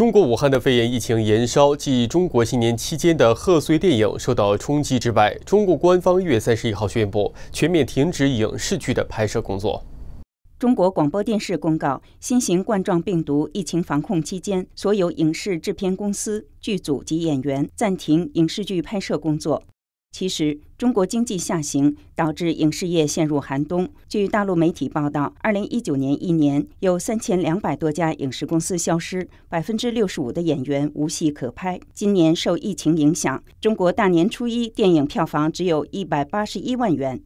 中国武汉的肺炎疫情延烧，继中国新年期间的贺岁电影受到冲击之外，中国官方一月三十一号宣布全面停止影视剧的拍摄工作。中国广播电视公告：新型冠状病毒疫情防控期间，所有影视制片公司、剧组及演员暂停影视剧拍摄工作。其实，中国经济下行导致影视业陷入寒冬。据大陆媒体报道，2019年一年有3200多家影视公司消失，百分之65的演员无戏可拍。今年受疫情影响，中国大年初一电影票房只有一百八十一万元。